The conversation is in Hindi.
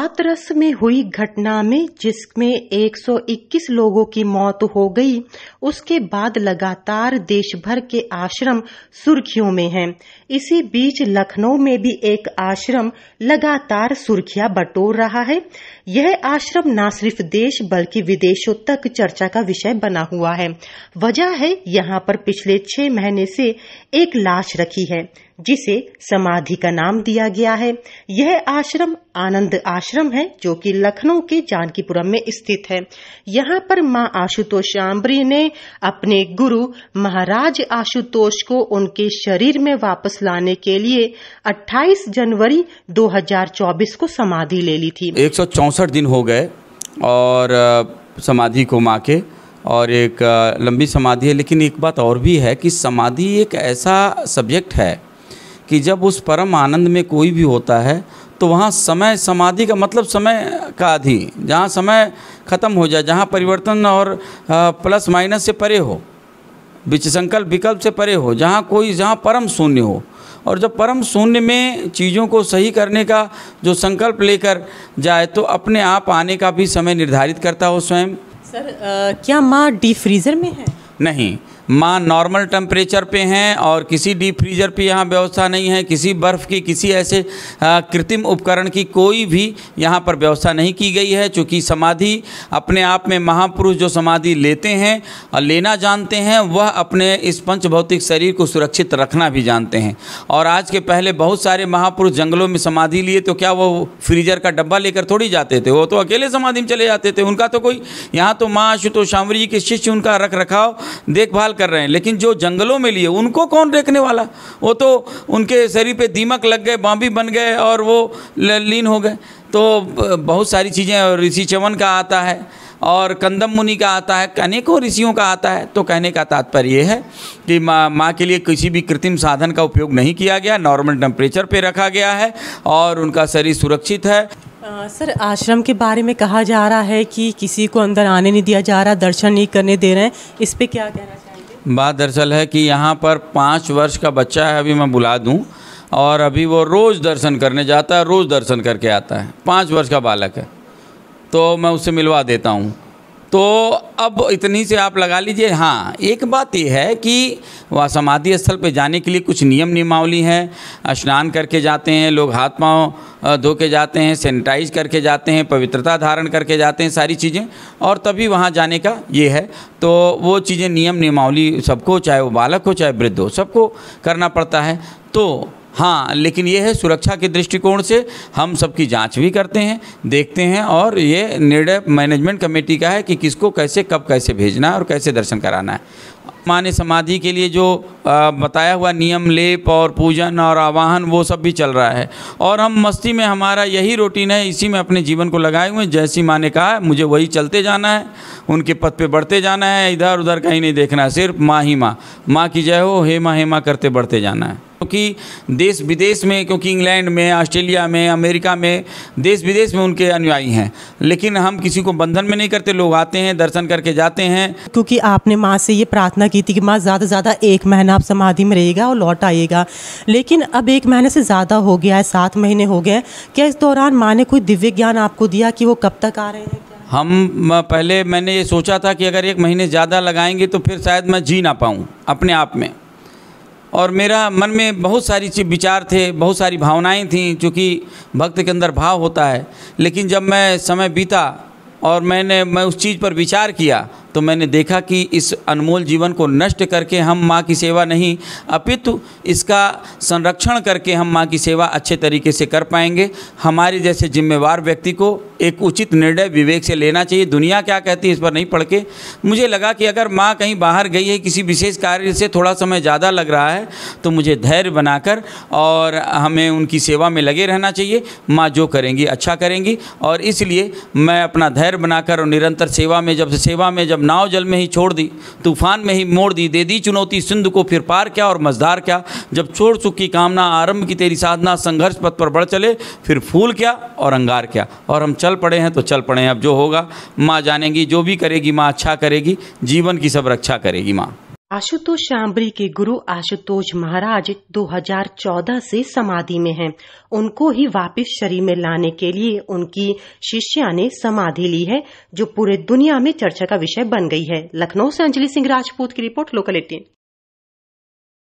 आतरस में हुई घटना में जिसमें 121 लोगों की मौत हो गई उसके बाद लगातार देश भर के आश्रम सुर्खियों में हैं। इसी बीच लखनऊ में भी एक आश्रम लगातार सुर्खियां बटोर रहा है यह आश्रम न सिर्फ देश बल्कि विदेशों तक चर्चा का विषय बना हुआ है वजह है यहाँ पर पिछले छह महीने से एक लाश रखी है जिसे समाधि का नाम दिया गया है यह आश्रम आनंद आश्रम है जो कि लखनऊ के जानकीपुरम में स्थित है यहाँ पर माँ आशुतोष शाम्बरी ने अपने गुरु महाराज आशुतोष को उनके शरीर में वापस लाने के लिए 28 जनवरी 2024 को समाधि ले ली थी एक दिन हो गए और समाधि को माँ के और एक लंबी समाधि है लेकिन एक बात और भी है कि समाधि एक ऐसा सब्जेक्ट है कि जब उस परम आनंद में कोई भी होता है तो वहाँ समय समाधि का मतलब समय का आधी जहाँ समय खत्म हो जाए जहाँ परिवर्तन और प्लस माइनस से परे हो विच संकल्प विकल्प से परे हो जहाँ कोई जहाँ परम शून्य हो और जब परम शून्य में चीज़ों को सही करने का जो संकल्प लेकर जाए तो अपने आप आने का भी समय निर्धारित करता हो स्वयं सर आ, क्या माँ डीप फ्रीज़र में है नहीं माँ नॉर्मल टेम्परेचर पे हैं और किसी डीप फ्रीजर पे यहाँ व्यवस्था नहीं है किसी बर्फ़ की किसी ऐसे कृत्रिम उपकरण की कोई भी यहाँ पर व्यवस्था नहीं की गई है चूँकि समाधि अपने आप में महापुरुष जो समाधि लेते हैं और लेना जानते हैं वह अपने इस भौतिक शरीर को सुरक्षित रखना भी जानते हैं और आज के पहले बहुत सारे महापुरुष जंगलों में समाधि लिए तो क्या वो फ्रीजर का डब्बा लेकर थोड़ी जाते थे वो तो अकेले समाधि में चले जाते थे उनका तो कोई यहाँ तो माँ आशुतोष जी के शिष्य उनका रख रखाव देखभाल कर रहे हैं लेकिन जो जंगलों में लिए उनको कौन देखने वाला वो तो उनके शरीर पे दीमक लग गए बाम्बी बन गए और वो लीन हो गए तो बहुत सारी चीज़ें ऋषि चवन का आता है और कंदम मुनि का आता है अनेकों ऋषियों का आता है तो कहने का तात्पर्य यह है कि माँ माँ के लिए किसी भी कृत्रिम साधन का उपयोग नहीं किया गया नॉर्मल टेम्परेचर पर रखा गया है और उनका शरीर सुरक्षित है आ, सर आश्रम के बारे में कहा जा रहा है कि किसी को अंदर आने नहीं दिया जा रहा दर्शन नहीं करने दे रहे हैं इस पर क्या कहना बात दरअसल है कि यहाँ पर पाँच वर्ष का बच्चा है अभी मैं बुला दूँ और अभी वो रोज़ दर्शन करने जाता है रोज़ दर्शन करके आता है पाँच वर्ष का बालक है तो मैं उससे मिलवा देता हूँ तो अब इतनी से आप लगा लीजिए हाँ एक बात यह है कि वह समाधि स्थल पर जाने के लिए कुछ नियम नियमावली हैं स्नान करके जाते हैं लोग हाथ पाँव धो के जाते हैं सैनिटाइज करके जाते हैं पवित्रता धारण करके जाते हैं सारी चीज़ें और तभी वहाँ जाने का ये है तो वो चीज़ें नियम नियमावली सबको चाहे वो बालक हो चाहे वृद्ध हो सबको करना पड़ता है तो हाँ लेकिन ये है सुरक्षा के दृष्टिकोण से हम सबकी जांच भी करते हैं देखते हैं और ये निर्णय मैनेजमेंट कमेटी का है कि किसको कैसे कब कैसे भेजना है और कैसे दर्शन कराना है माने समाधि के लिए जो बताया हुआ नियम लेप और पूजन और आवाहन वो सब भी चल रहा है और हम मस्ती में हमारा यही रूटीन है इसी में अपने जीवन को लगाए हुए जैसी माँ ने कहा मुझे वही चलते जाना है उनके पथ पे बढ़ते जाना है इधर उधर कहीं नहीं देखना सिर्फ माँ ही माँ माँ की जय हो हे माँ हे माँ करते बढ़ते जाना है क्योंकि देश विदेश में क्योंकि इंग्लैंड में ऑस्ट्रेलिया में अमेरिका में देश विदेश में उनके अनुयायी हैं लेकिन हम किसी को बंधन में नहीं करते लोग आते हैं दर्शन करके जाते हैं क्योंकि आपने माँ से ये प्रार्थना की थी कि माँ ज़्यादा से ज़्यादा एक महीना आप समाधि में रहेगा और लौट आइएगा लेकिन अब एक महीने से ज़्यादा हो गया है सात महीने हो गए क्या इस दौरान माँ ने कोई दिव्य ज्ञान आपको दिया कि वो कब तक आ रहे हैं हम पहले मैंने ये सोचा था कि अगर एक महीने ज़्यादा लगाएंगे तो फिर शायद मैं जी ना पाऊँ अपने आप में और मेरा मन में बहुत सारी चीज विचार थे बहुत सारी भावनाएं थीं चूँकि भक्त के अंदर भाव होता है लेकिन जब मैं समय बीता और मैंने मैं उस चीज़ पर विचार किया तो मैंने देखा कि इस अनमोल जीवन को नष्ट करके हम माँ की सेवा नहीं अपितु इसका संरक्षण करके हम माँ की सेवा अच्छे तरीके से कर पाएंगे हमारे जैसे जिम्मेवार व्यक्ति को एक उचित निर्णय विवेक से लेना चाहिए दुनिया क्या कहती है इस पर नहीं पढ़ के मुझे लगा कि अगर माँ कहीं बाहर गई है किसी विशेष कार्य से थोड़ा समय ज़्यादा लग रहा है तो मुझे धैर्य बनाकर और हमें उनकी सेवा में लगे रहना चाहिए माँ जो करेंगी अच्छा करेंगी और इसलिए मैं अपना धैर्य बनाकर और निरंतर सेवा में जब सेवा में जब जब नाव जल में ही छोड़ दी तूफान में ही मोड़ दी दे दी चुनौती सिंध को फिर पार क्या और मजदार क्या जब छोड़ चुकी कामना आरंभ की तेरी साधना संघर्ष पथ पर बढ़ चले फिर फूल क्या और अंगार क्या और हम चल पड़े हैं तो चल पड़े हैं अब जो होगा माँ जानेगी जो भी करेगी माँ अच्छा करेगी जीवन की सब रक्षा करेगी माँ आशुतोष शाम्बरी के गुरु आशुतोष महाराज 2014 से समाधि में हैं। उनको ही वापस शरीर में लाने के लिए उनकी शिष्या ने समाधि ली है जो पूरे दुनिया में चर्चा का विषय बन गई है लखनऊ से अंजलि सिंह राजपूत की रिपोर्ट लोकल एटीन